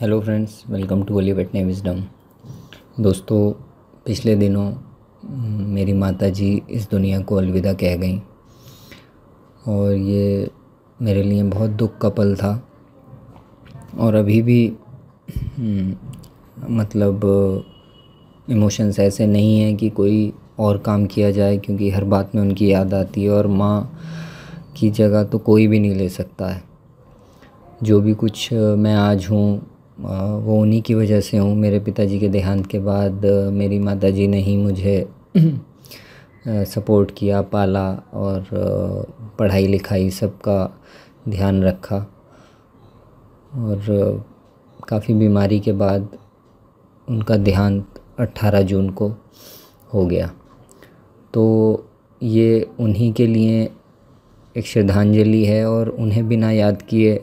Hello friends welcome to Ali बेटने wisdom दोस्तों पिछले दिनों मेरी माता जी इस दुनिया को अलविदा कह गई और ये मेरे लिए बहुत दुख का पल था और अभी भी मतलब इमोशंस ऐसे नहीं हैं कि कोई और काम किया जाए क्योंकि हर बात में उनकी याद आती है और माँ की जगह तो कोई भी नहीं ले सकता है जो भी कुछ मैं आज हूँ वो उन्हीं की वजह से हूँ मेरे पिताजी के देहांत के बाद मेरी माताजी ने ही मुझे सपोर्ट किया पाला और पढ़ाई लिखाई सबका ध्यान रखा और काफ़ी बीमारी के बाद उनका देहांत 18 जून को हो गया तो ये उन्हीं के लिए एक श्रद्धांजलि है और उन्हें बिना याद किए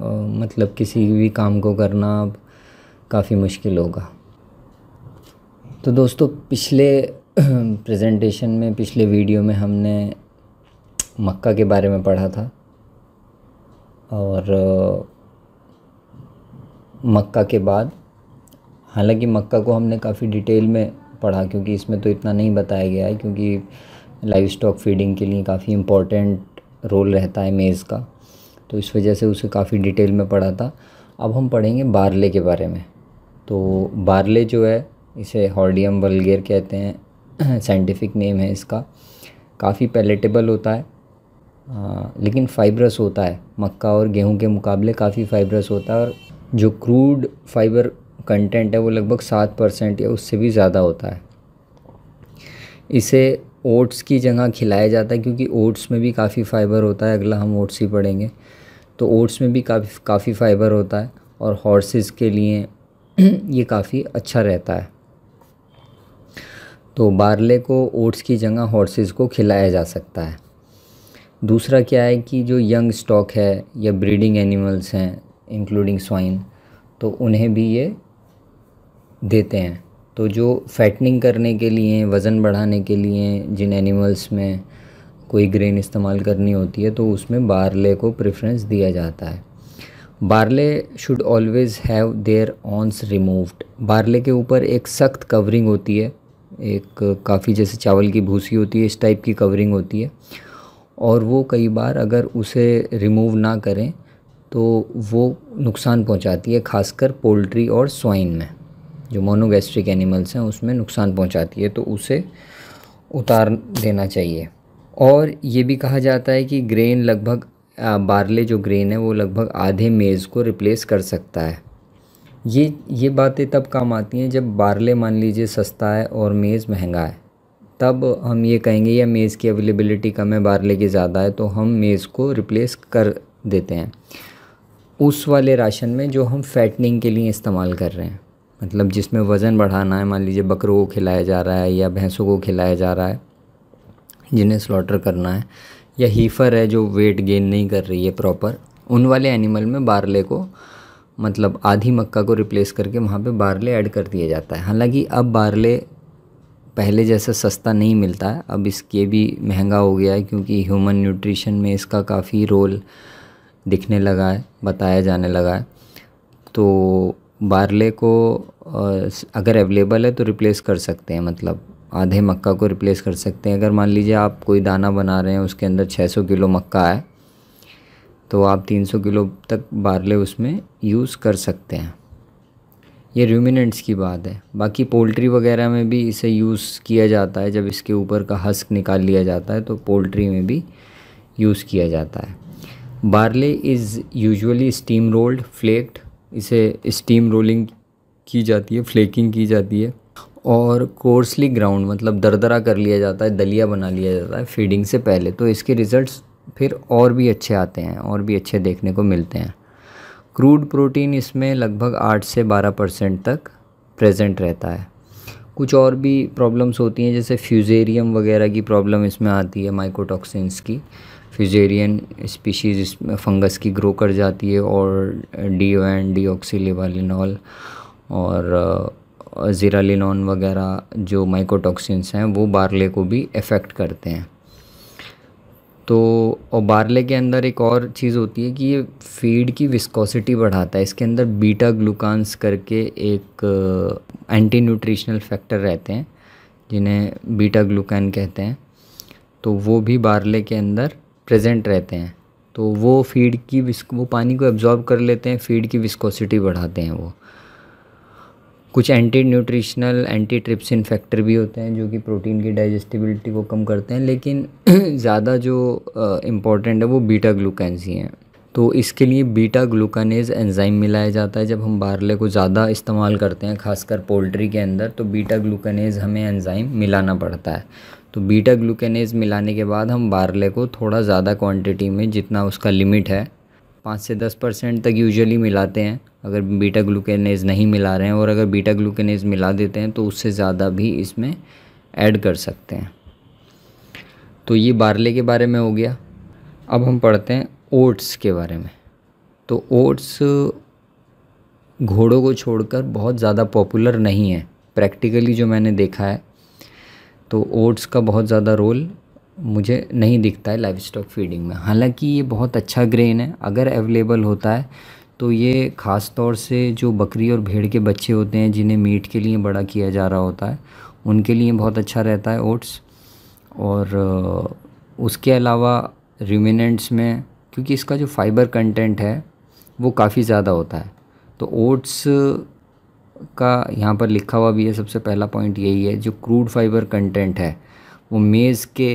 मतलब किसी भी काम को करना अब काफ़ी मुश्किल होगा तो दोस्तों पिछले प्रेजेंटेशन में पिछले वीडियो में हमने मक्का के बारे में पढ़ा था और मक्का के बाद हालांकि मक्का को हमने काफ़ी डिटेल में पढ़ा क्योंकि इसमें तो इतना नहीं बताया गया है क्योंकि लाइव स्टॉक फीडिंग के लिए काफ़ी इम्पोर्टेंट रोल रहता है मेज़ का तो इस वजह से उसे काफ़ी डिटेल में पढ़ा था अब हम पढ़ेंगे बारले के बारे में तो बारले जो है इसे हॉर्डियम वलगेर कहते हैं साइंटिफिक नेम है इसका काफ़ी पैलेटेबल होता है आ, लेकिन फाइब्रस होता है मक्का और गेहूं के मुकाबले काफ़ी फाइब्रस होता है और जो क्रूड फाइबर कंटेंट है वो लगभग सात परसेंट या उससे भी ज़्यादा होता है इसे ओट्स की जगह खिलाया जाता है क्योंकि ओट्स में भी काफ़ी फाइबर होता है अगला हम ओट्स ही पढ़ेंगे तो ओट्स में भी काफ़ी काफ़ी फाइबर होता है और हॉर्सेस के लिए ये काफ़ी अच्छा रहता है तो बारले को ओट्स की जगह हॉर्सेस को खिलाया जा सकता है दूसरा क्या है कि जो यंग स्टॉक है या ब्रीडिंग एनिमल्स हैं इंक्लूडिंग स्वाइन तो उन्हें भी ये देते हैं तो जो फैटनिंग करने के लिए वज़न बढ़ाने के लिए जिन एनिमल्स में कोई ग्रेन इस्तेमाल करनी होती है तो उसमें बारले को प्रेफरेंस दिया जाता है barley should always have their awns removed barley के ऊपर एक सख्त कवरिंग होती है एक काफ़ी जैसे चावल की भूसी होती है इस टाइप की कवरिंग होती है और वो कई बार अगर उसे रिमूव ना करें तो वो नुकसान पहुंचाती है खासकर पोल्ट्री और स्वाइन में जो मोनोगेस्ट्रिक एनिमल्स हैं उसमें नुकसान पहुंचाती है तो उसे उतार देना चाहिए और ये भी कहा जाता है कि ग्रेन लगभग बारले जो ग्रेन है वो लगभग आधे मेज़ को रिप्लेस कर सकता है ये ये बातें तब काम आती हैं जब बारले मान लीजिए सस्ता है और मेज़ महंगा है तब हम ये कहेंगे या मेज़ की अवेलेबिलिटी कम है बारले की ज़्यादा है तो हम मेज़ को रिप्लेस कर देते हैं उस वाले राशन में जो हम फैटनिंग के लिए इस्तेमाल कर रहे हैं मतलब जिसमें वज़न बढ़ाना है मान लीजिए बकरों को खिलाया जा रहा है या भैंसों को खिलाया जा रहा है जिन्हें स्लॉटर करना है या हीफर है जो वेट गेन नहीं कर रही है प्रॉपर उन वाले एनिमल में बारले को मतलब आधी मक्का को रिप्लेस करके वहाँ पे बारले ऐड कर दिया जाता है हालांकि अब बारले पहले जैसा सस्ता नहीं मिलता है अब इसके भी महंगा हो गया है क्योंकि ह्यूमन न्यूट्रिशन में इसका काफ़ी रोल दिखने लगा है बताया जाने लगा है तो बारले को अगर अवेलेबल है तो रिप्लेस कर सकते हैं मतलब आधे मक्का को रिप्लेस कर सकते हैं अगर मान लीजिए आप कोई दाना बना रहे हैं उसके अंदर 600 किलो मक्का है तो आप 300 किलो तक बारले उसमें यूज़ कर सकते हैं ये रूमिनेंट्स की बात है बाकी पोल्ट्री वगैरह में भी इसे यूज़ किया जाता है जब इसके ऊपर का हस्क निकाल लिया जाता है तो पोल्ट्री में भी यूज़ किया जाता है barley is usually steam rolled flaked इसे स्टीम रोलिंग की जाती है फ्लेकिंग की जाती है और कोर्सली ग्राउंड मतलब दरदरा कर लिया जाता है दलिया बना लिया जाता है फीडिंग से पहले तो इसके रिज़ल्ट्स फिर और भी अच्छे आते हैं और भी अच्छे देखने को मिलते हैं क्रूड प्रोटीन इसमें लगभग आठ से बारह परसेंट तक प्रेजेंट रहता है कुछ और भी प्रॉब्लम्स होती हैं जैसे फ्यूजेरियम वगैरह की प्रॉब्लम इसमें आती है माइकोटॉक्सिन्स की फ्यूजेरियन स्पीशीज़ इसमें फंगस की ग्रो कर जाती है और डी ओ एन डी और ज़ीरालिनॉन वगैरह जो माइकोटॉक्सिन्स हैं वो बारले को भी इफ़ेक्ट करते हैं तो और बारले के अंदर एक और चीज़ होती है कि ये फीड की विस्कोसिटी बढ़ाता है इसके अंदर बीटा ग्लूकान्स करके एक एंटी न्यूट्रिशनल फैक्टर रहते हैं जिन्हें बीटा ग्लूकान कहते हैं तो वो भी बारले के अंदर प्रेजेंट रहते हैं तो वो फीड की विस्क वो पानी को एब्जॉर्ब कर लेते हैं फीड की विस्कोसिटी बढ़ाते हैं वो कुछ anti nutritional anti trypsin factor भी होते हैं जो कि प्रोटीन की डाइजेस्टिबिलिटी को कम करते हैं लेकिन ज़्यादा जो इम्पोर्टेंट है वो बीटा ग्लूकैंस ही हैं तो इसके लिए बीटा ग्लूकानेज एंजाइम मिलाया जाता है जब हम बारले को ज़्यादा इस्तेमाल करते हैं खासकर पोल्ट्री के अंदर तो बीटा ग्लूकानेज हमें एंजाइम मिलाना पड़ता है तो बीटा ग्लूकानेज मिलाने के बाद हम बारले को थोड़ा ज़्यादा क्वांटिटी में जितना उसका लिमिट है पाँच से दस परसेंट तक यूजुअली मिलाते हैं अगर बीटा ग्लूकेनेज नहीं मिला रहे हैं और अगर बीटा ग्लूकेनेज मिला देते हैं तो उससे ज़्यादा भी इसमें ऐड कर सकते हैं तो ये बारले के बारे में हो गया अब हम पढ़ते हैं ओट्स के बारे में तो ओट्स घोड़ों को छोड़कर बहुत ज़्यादा पॉपुलर नहीं है प्रैक्टिकली जो मैंने देखा है तो ओट्स का बहुत ज़्यादा रोल मुझे नहीं दिखता है लाइफ स्टॉक फीडिंग में हालांकि ये बहुत अच्छा ग्रेन है अगर अवेलेबल होता है तो ये ख़ास तौर से जो बकरी और भेड़ के बच्चे होते हैं जिन्हें मीट के लिए बड़ा किया जा रहा होता है उनके लिए बहुत अच्छा रहता है ओट्स और उसके अलावा रिमिनेंट्स में क्योंकि इसका जो फाइबर कंटेंट है वो काफ़ी ज़्यादा होता है तो ओट्स का यहाँ पर लिखा हुआ भी है सबसे पहला पॉइंट यही है जो क्रूड फाइबर कंटेंट है वो मेज़ के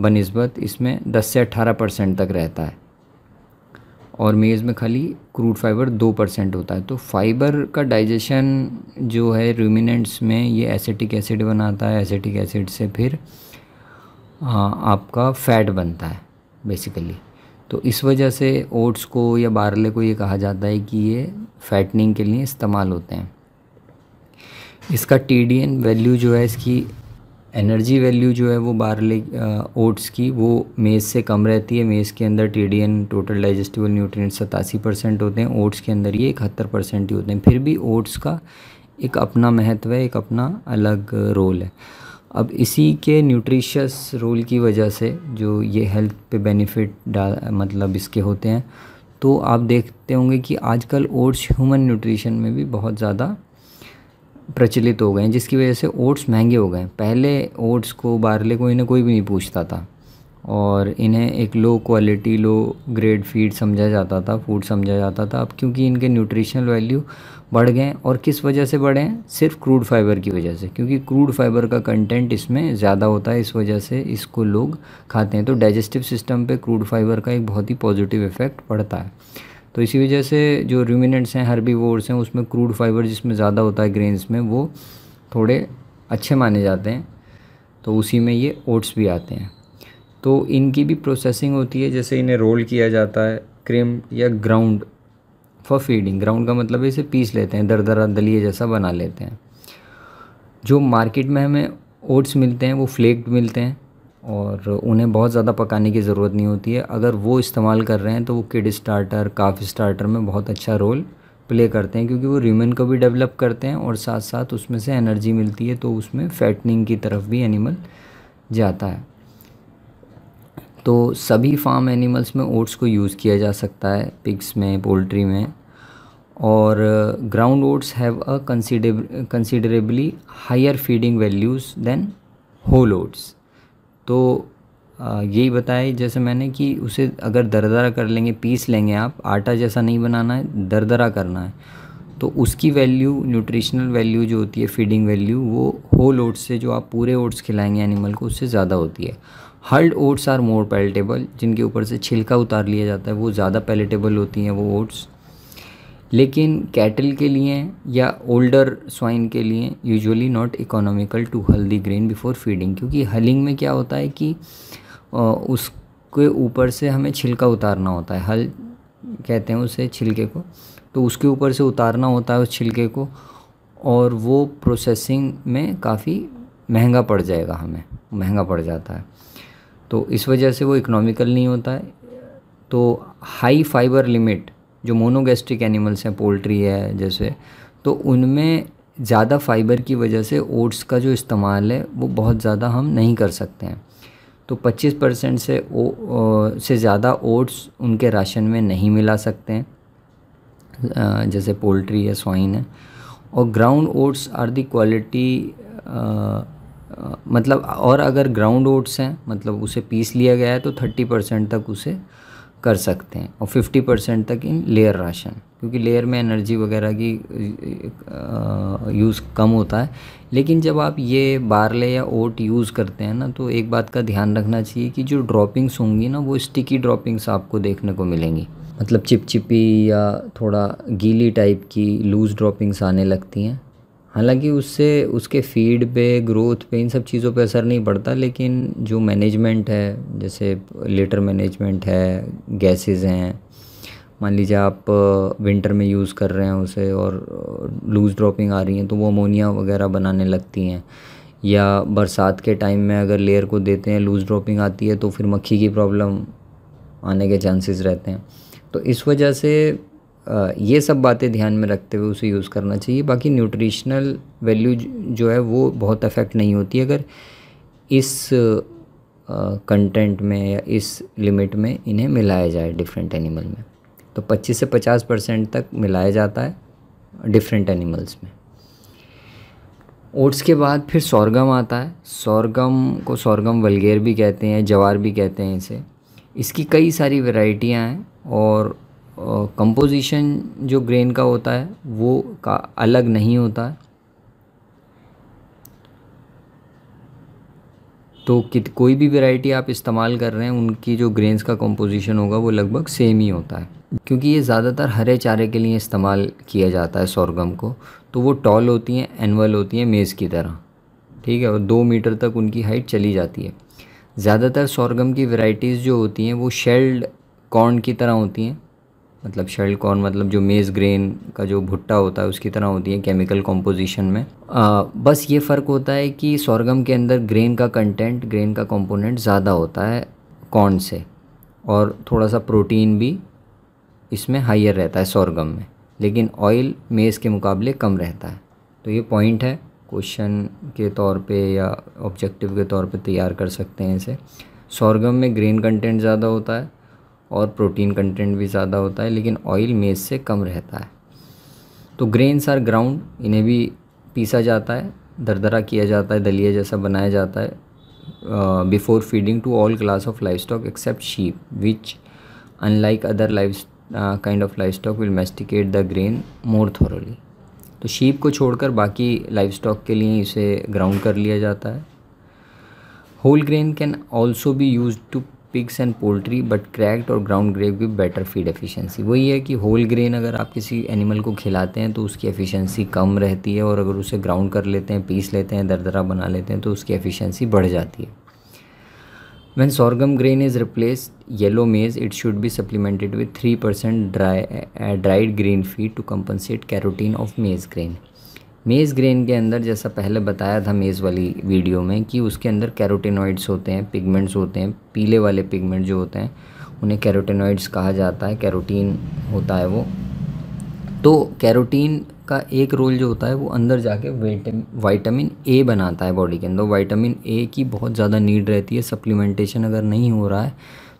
बनस्बत इसमें 10 से 18 परसेंट तक रहता है और मेज़ में खाली क्रूड फाइबर दो परसेंट होता है तो फाइबर का डाइजेशन जो है रूमिनेंट्स में ये एसिटिक एसिड बनाता है एसिटिक एसिड से फिर आ, हाँ, आपका फैट बनता है बेसिकली तो इस वजह से ओट्स को या बारले को ये कहा जाता है कि ये फैटनिंग के लिए इस्तेमाल होते हैं इसका टी वैल्यू जो है इसकी एनर्जी वैल्यू जो है वो बारले ओट्स की वो मेज़ से कम रहती है मेज़ के अंदर टी टोटल डाइजेस्टिबल न्यूट्रिएंट सतासी परसेंट होते हैं ओट्स के अंदर ये इकहत्तर परसेंट ही होते हैं फिर भी ओट्स का एक अपना महत्व है एक अपना अलग रोल है अब इसी के न्यूट्रिशस रोल की वजह से जो ये हेल्थ पे बेनिफिट डाल मतलब इसके होते हैं तो आप देखते होंगे कि आजकल ओट्स ह्यूमन न्यूट्रिशन में भी बहुत ज़्यादा प्रचलित हो गए हैं जिसकी वजह से ओट्स महंगे हो गए हैं पहले ओट्स को बारले को इन्हें कोई भी नहीं पूछता था और इन्हें एक low quality low grade feed समझा जाता था फूड समझा जाता था अब क्योंकि इनके न्यूट्रिशनल वैल्यू बढ़ गए और किस वजह से बढ़े हैं सिर्फ क्रूड फाइबर की वजह से क्योंकि क्रूड फाइबर का कंटेंट इसमें ज़्यादा होता है इस वजह से इसको लोग खाते हैं तो डाइजेस्टिव सिस्टम पे क्रूड फाइबर का एक बहुत ही पॉजिटिव इफेक्ट पड़ता है तो इसी वजह से जो रूमिनेंट्स हैं वोर्स हैं उसमें क्रूड फाइबर जिसमें ज़्यादा होता है ग्रेन्स में वो थोड़े अच्छे माने जाते हैं तो उसी में ये ओट्स भी आते हैं तो इनकी भी प्रोसेसिंग होती है जैसे इन्हें रोल किया जाता है क्रीम या ग्राउंड फॉर फीडिंग ग्राउंड का मतलब है इसे पीस लेते हैं दर दरा दलिए जैसा बना लेते हैं जो मार्केट में हमें ओट्स मिलते हैं वो फ्लेक्ड मिलते हैं और उन्हें बहुत ज़्यादा पकाने की ज़रूरत नहीं होती है अगर वो इस्तेमाल कर रहे हैं तो वो किड स्टार्टर काफ स्टार्टर में बहुत अच्छा रोल प्ले करते हैं क्योंकि वो र्यूमन को भी डेवलप करते हैं और साथ साथ उसमें से एनर्जी मिलती है तो उसमें फैटनिंग की तरफ भी एनिमल जाता है तो सभी फार्म एनिमल्स में ओट्स को यूज़ किया जा सकता है पिग्स में पोल्ट्री में और ground oats have a considerably higher feeding values than whole oats तो यही बताया जैसे मैंने कि उसे अगर दरदरा कर लेंगे पीस लेंगे आप आटा जैसा नहीं बनाना है दरदरा करना है तो उसकी वैल्यू न्यूट्रिशनल वैल्यू जो होती है फीडिंग वैल्यू वो होल ओट्स से जो आप पूरे ओट्स खिलाएंगे एनिमल को उससे ज़्यादा होती है hulled oats are more palatable जिनके ऊपर से छिलका उतार लिया जाता है वो ज़्यादा पैलेटेबल होती हैं वो ओट्स लेकिन कैटल के लिए या ओल्डर स्वाइन के लिए यूजुअली नॉट इकोनॉमिकल टू हल दी ग्रेन बिफोर फीडिंग क्योंकि हलिंग में क्या होता है कि उसके ऊपर से हमें छिलका उतारना होता है हल कहते हैं उसे छिलके को तो उसके ऊपर से उतारना होता है उस छिलके को और वो प्रोसेसिंग में काफ़ी महंगा पड़ जाएगा हमें महंगा पड़ जाता है तो इस वजह से वो इकोनॉमिकल नहीं होता है तो हाई फाइबर लिमिट जो मोनोगेस्ट्रिक एनिमल्स हैं पोल्ट्री है जैसे तो उनमें ज़्यादा फाइबर की वजह से ओट्स का जो इस्तेमाल है वो बहुत ज़्यादा हम नहीं कर सकते हैं तो 25 परसेंट से ओ, ओ से ज़्यादा ओट्स उनके राशन में नहीं मिला सकते हैं जैसे पोल्ट्री है स्वाइन है और ground oats are the quality मतलब और अगर ग्राउंड ओट्स हैं मतलब उसे पीस लिया गया है तो थर्टी परसेंट तक उसे कर सकते हैं और 50 परसेंट तक इन लेयर राशन क्योंकि लेयर में एनर्जी वगैरह की यूज़ कम होता है लेकिन जब आप ये बारले या ओट यूज़ करते हैं ना तो एक बात का ध्यान रखना चाहिए कि जो ड्रॉपिंग्स होंगी ना वो स्टिकी ड्रॉपिंग्स आपको देखने को मिलेंगी मतलब चिपचिपी या थोड़ा गीली टाइप की लूज़ ड्रॉपिंग्स आने लगती हैं हालांकि उससे उसके फीड पे ग्रोथ पे इन सब चीज़ों पे असर नहीं पड़ता लेकिन जो मैनेजमेंट है जैसे लेटर मैनेजमेंट है गैसेस हैं मान लीजिए आप विंटर में यूज़ कर रहे हैं उसे और लूज़ ड्रॉपिंग आ रही हैं तो वो अमोनिया वगैरह बनाने लगती हैं या बरसात के टाइम में अगर लेयर को देते हैं लूज़ ड्रॉपिंग आती है तो फिर मक्खी की प्रॉब्लम आने के चांसेस रहते हैं तो इस वजह से ये सब बातें ध्यान में रखते हुए उसे यूज़ करना चाहिए बाकी न्यूट्रिशनल वैल्यू जो है वो बहुत अफेक्ट नहीं होती अगर इस कंटेंट में या इस लिमिट में इन्हें मिलाया जाए डिफरेंट एनिमल में तो 25 से 50 परसेंट तक मिलाया जाता है डिफरेंट एनिमल्स में ओट्स के बाद फिर सोरगम आता है सोरगम को सोरगम वलगेर भी कहते हैं जवार भी कहते हैं इसे इसकी कई सारी वेराइटियाँ हैं और कंपोजिशन जो ग्रेन का होता है वो का अलग नहीं होता है तो कित कोई भी वैरायटी आप इस्तेमाल कर रहे हैं उनकी जो ग्रेन्स का कंपोजिशन होगा वो लगभग सेम ही होता है क्योंकि ये ज़्यादातर हरे चारे के लिए इस्तेमाल किया जाता है सोरगम को तो वो टॉल होती हैं एनवल होती हैं मेज़ की तरह ठीक है और दो मीटर तक उनकी हाइट चली जाती है ज़्यादातर सोरगम की वेराइटीज़ जो होती हैं वो शेल्ड कॉर्न की तरह होती हैं मतलब शेल कॉर्न मतलब जो मेज़ ग्रेन का जो भुट्टा होता है उसकी तरह होती है केमिकल कॉम्पोजिशन में आ, बस ये फ़र्क होता है कि सोरगम के अंदर ग्रेन का कंटेंट ग्रेन का कंपोनेंट ज़्यादा होता है कॉर्न से और थोड़ा सा प्रोटीन भी इसमें हाइयर रहता है सोरगम में लेकिन ऑयल मेज़ के मुकाबले कम रहता है तो ये पॉइंट है क्वेश्चन के तौर पे या ऑब्जेक्टिव के तौर पे तैयार कर सकते हैं इसे सोरगम में ग्रेन कंटेंट ज़्यादा होता है और प्रोटीन कंटेंट भी ज़्यादा होता है लेकिन ऑयल मेज़ से कम रहता है तो ग्रेन्स आर ग्राउंड इन्हें भी पीसा जाता है दरदरा किया जाता है दलिया जैसा बनाया जाता है before feeding to all class of livestock except sheep which unlike other life kind of livestock will masticate the grain more thoroughly तो शीप को छोड़कर बाकी लाइफ स्टॉक के लिए इसे ग्राउंड कर लिया जाता है whole grain can also be use to pigs and poultry but cracked और ग्राउंड ग्रेव की बेटर फीड एफिशिएंसी वही है कि होल ग्रेन अगर आप किसी एनिमल को खिलाते हैं तो उसकी एफिशिएंसी कम रहती है और अगर उसे ग्राउंड कर लेते हैं पीस लेते हैं दरदरा बना लेते हैं तो उसकी एफिशिएंसी बढ़ जाती है When sorghum grain is replace yellow maize it should be supplemented with three percent dry dried green feed to compensate carotene of maize grain maize grain के अंदर जैसा पहले बताया था मेज़ वाली वीडियो में कि उसके अंदर कैरोटेनॉइड्स होते हैं पिगमेंट्स होते हैं पीले वाले पिगमेंट जो होते हैं उन्हें कैरोटेनॉइड्स कहा जाता है कैरोटीन होता है वो तो कैरोटीन का एक रोल जो होता है वो अंदर जाके वाइटामिन ए बनाता है बॉडी के अंदर वाइटामिन ए की बहुत ज़्यादा नीड रहती है सप्लीमेंटेशन अगर नहीं हो रहा है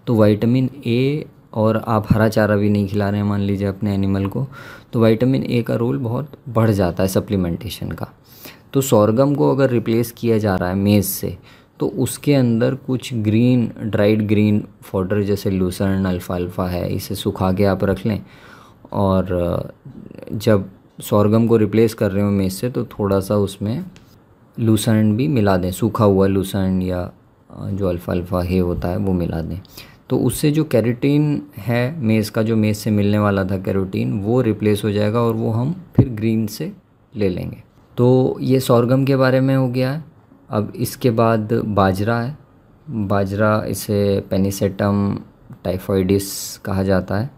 तो वाइटामिन ए और आप हरा चारा भी नहीं खिला रहे हैं मान लीजिए अपने एनिमल को तो वाइटामिन ए का रोल बहुत बढ़ जाता है सप्लीमेंटेशन का तो सोरगम को अगर रिप्लेस किया जा रहा है मेज़ से तो उसके अंदर कुछ ग्रीन ड्राइड ग्रीन फोडर जैसे लूसर्न अल्फा है इसे सुखा के आप रख लें और जब सोरगम को रिप्लेस कर रहे हो मेज से तो थोड़ा सा उसमें लूसर्न भी मिला दें सूखा हुआ लूसर्न या जो अल्फाल्फा हे होता है वो मिला दें तो उससे जो कैरोटीन है मेज़ का जो मेज़ से मिलने वाला था कैरोटीन वो रिप्लेस हो जाएगा और वो हम फिर ग्रीन से ले लेंगे तो ये सौरगम के बारे में हो गया है अब इसके बाद बाजरा है बाजरा इसे पेनीसेटम टाइफॉइडिस कहा जाता है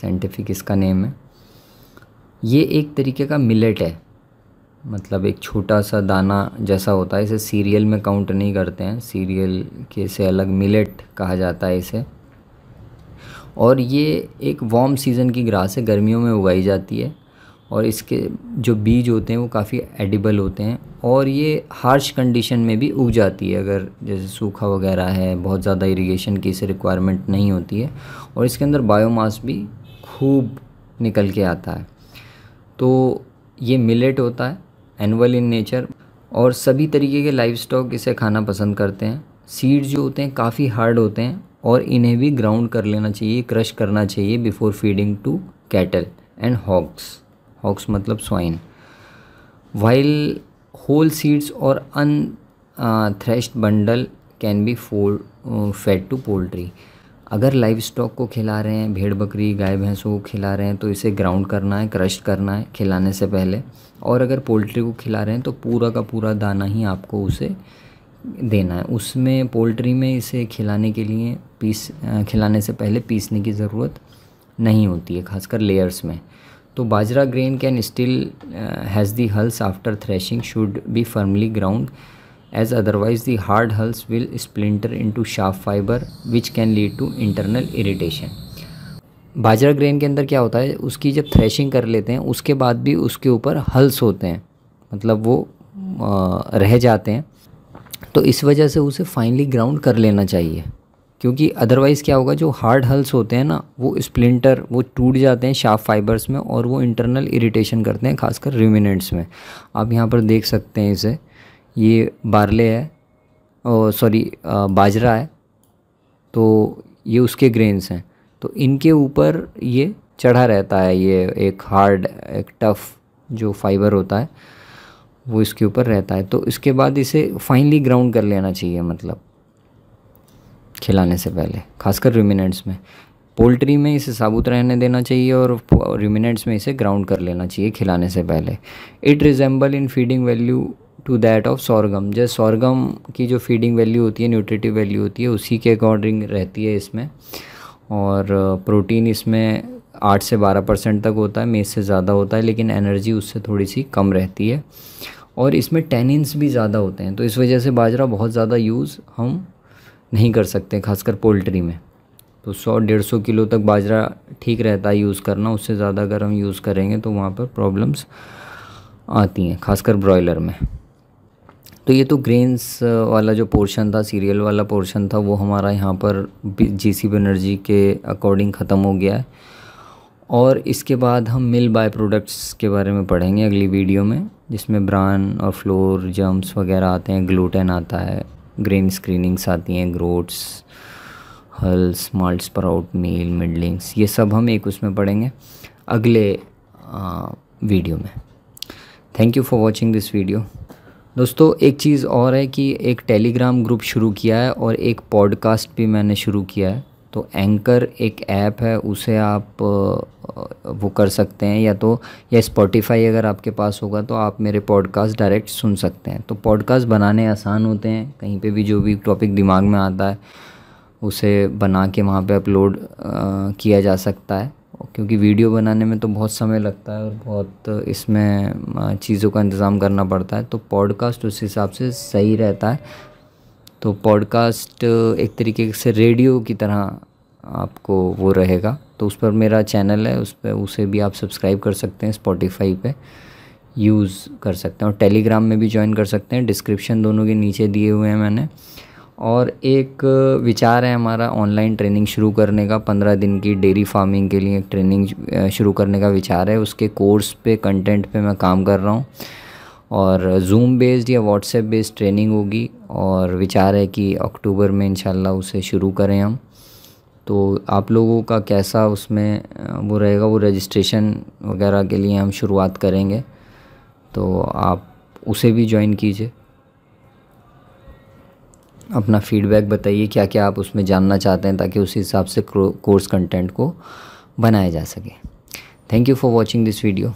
साइंटिफिक इसका नेम है ये एक तरीके का मिलेट है मतलब एक छोटा सा दाना जैसा होता है इसे सीरियल में काउंट नहीं करते हैं सीरियल के से अलग मिलेट कहा जाता है इसे और ये एक वार्म सीज़न की ग्रास है गर्मियों में उगाई जाती है और इसके जो बीज होते हैं वो काफ़ी एडिबल होते हैं और ये हार्श कंडीशन में भी उग जाती है अगर जैसे सूखा वगैरह है बहुत ज़्यादा इरिगेशन की इसे रिक्वायरमेंट नहीं होती है और इसके अंदर बायोमास भी खूब निकल के आता है तो ये मिलेट होता है एनुअल इन नेचर और सभी तरीके के लाइफ स्टॉक इसे खाना पसंद करते हैं सीड्स जो होते हैं काफ़ी हार्ड होते हैं और इन्हें भी ग्राउंड कर लेना चाहिए क्रश करना चाहिए before feeding to cattle and hogs hogs मतलब स्वाइन वाइल होल सीड्स और unthreshed bundle can be fold fed to poultry अगर लाइव स्टॉक को खिला रहे हैं भेड़ बकरी गाय भैंसों को खिला रहे हैं तो इसे ग्राउंड करना है क्रश करना है खिलाने से पहले और अगर पोल्ट्री को खिला रहे हैं तो पूरा का पूरा दाना ही आपको उसे देना है उसमें पोल्ट्री में इसे खिलाने के लिए पीस खिलाने से पहले पीसने की ज़रूरत नहीं होती है खासकर लेयर्स में तो bajra grain can still has the hulls after threshing should be firmly ground as otherwise the hard hulls will splinter into sharp fiber which can lead to internal irritation. Bajra grain के अंदर क्या होता है उसकी जब थ्रेशिंग कर लेते हैं उसके बाद भी उसके ऊपर हल्स होते हैं मतलब वो आ, रह जाते हैं तो इस वजह से उसे फाइनली ग्राउंड कर लेना चाहिए क्योंकि अदरवाइज़ क्या होगा जो हार्ड हल्स होते हैं ना वो स्प्लिंटर वो टूट जाते हैं शार्प फाइबर्स में और वो इंटरनल इरिटेशन करते हैं खासकर रिमिनेंट्स में आप यहाँ पर देख सकते हैं इसे ये बारले है सॉरी बाजरा है तो ये उसके ग्रेन्स हैं तो इनके ऊपर ये चढ़ा रहता है ये एक हार्ड एक टफ़ जो फाइबर होता है वो इसके ऊपर रहता है तो इसके बाद इसे फाइनली ग्राउंड कर लेना चाहिए मतलब खिलाने से पहले खासकर रिमिनेंट्स में पोल्ट्री में इसे साबुत रहने देना चाहिए और रिमिनेंट्स में इसे ग्राउंड कर लेना चाहिए खिलाने से पहले it resemble in feeding value to that of sorghum जैसे सॉर्गम की जो फीडिंग वैल्यू होती है न्यूट्रिटिव वैल्यू होती है उसी के अकॉर्डिंग रहती है इसमें और प्रोटीन इसमें आठ से बारह परसेंट तक होता है मेज से ज़्यादा होता है लेकिन एनर्जी उससे थोड़ी सी कम रहती है और इसमें टेनिन्स भी ज़्यादा होते हैं तो इस वजह से बाजरा बहुत ज़्यादा यूज़ हम नहीं कर सकते खासकर पोल्ट्री में तो सौ डेढ़ सौ किलो तक बाजरा ठीक रहता है यूज़ करना उससे ज़्यादा अगर हम यूज़ करेंगे तो वहाँ पर प्रॉब्लम्स आती हैं खासकर ब्रॉयलर में तो ये तो ग्रेन्स वाला जो पोर्शन था सीरियल वाला पोर्शन था वो हमारा यहाँ पर जी सी बनर्जी के अकॉर्डिंग ख़त्म हो गया है और इसके बाद हम मिल बाय प्रोडक्ट्स के बारे में पढ़ेंगे अगली वीडियो में जिसमें ब्रान और फ्लोर जम्स वगैरह आते हैं ग्लूटेन आता है ग्रेन स्क्रीनिंग्स आती हैं groats hulls malt sprout meal middlings ये सब हम एक उसमें पढ़ेंगे अगले आ, वीडियो में thank you for watching this video दोस्तों एक चीज़ और है कि एक टेलीग्राम ग्रुप शुरू किया है और एक पॉडकास्ट भी मैंने शुरू किया है तो एंकर एक ऐप है उसे आप वो कर सकते हैं या तो या स्पॉटिफाई अगर आपके पास होगा तो आप मेरे पॉडकास्ट डायरेक्ट सुन सकते हैं तो पॉडकास्ट बनाने आसान होते हैं कहीं पे भी जो भी टॉपिक दिमाग में आता है उसे बना के वहाँ पे अपलोड किया जा सकता है क्योंकि वीडियो बनाने में तो बहुत समय लगता है और बहुत इसमें चीज़ों का इंतज़ाम करना पड़ता है तो पॉडकास्ट उस हिसाब से सही रहता है तो पॉडकास्ट एक तरीके से रेडियो की तरह आपको वो रहेगा तो उस पर मेरा चैनल है उस पर उसे भी आप सब्सक्राइब कर सकते हैं स्पॉटिफाई पे यूज़ कर सकते हैं और टेलीग्राम में भी ज्वाइन कर सकते हैं डिस्क्रिप्शन दोनों के नीचे दिए हुए हैं मैंने और एक विचार है हमारा ऑनलाइन ट्रेनिंग शुरू करने का पंद्रह दिन की डेयरी फार्मिंग के लिए एक ट्रेनिंग शुरू करने का विचार है उसके कोर्स पे कंटेंट पे मैं काम कर रहा हूँ और जूम बेस्ड या व्हाट्सएप बेस्ड ट्रेनिंग होगी और विचार है कि अक्टूबर में इन उसे शुरू करें हम तो आप लोगों का कैसा उसमें वो रहेगा वो रजिस्ट्रेशन वगैरह के लिए हम शुरुआत करेंगे तो आप उसे भी ज्वाइन कीजिए अपना फीडबैक बताइए क्या क्या आप उसमें जानना चाहते हैं ताकि उस हिसाब से कोर्स कंटेंट को बनाया जा सके thank you for watching this video